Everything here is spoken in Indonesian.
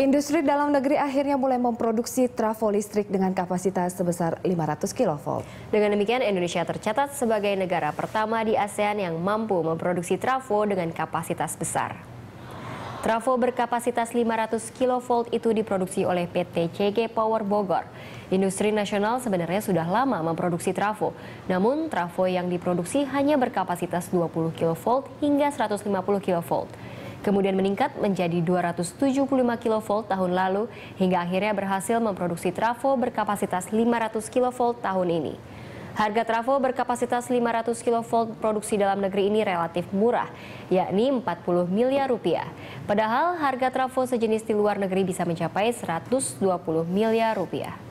Industri dalam negeri akhirnya mulai memproduksi trafo listrik dengan kapasitas sebesar 500 kV. Dengan demikian, Indonesia tercatat sebagai negara pertama di ASEAN yang mampu memproduksi trafo dengan kapasitas besar. Trafo berkapasitas 500 kV itu diproduksi oleh PT CG Power Bogor. Industri nasional sebenarnya sudah lama memproduksi trafo, namun trafo yang diproduksi hanya berkapasitas 20 kV hingga 150 kV kemudian meningkat menjadi 275 kV tahun lalu hingga akhirnya berhasil memproduksi trafo berkapasitas 500 kV tahun ini. Harga trafo berkapasitas 500 kV produksi dalam negeri ini relatif murah, yakni 40 miliar rupiah. Padahal harga trafo sejenis di luar negeri bisa mencapai 120 miliar rupiah.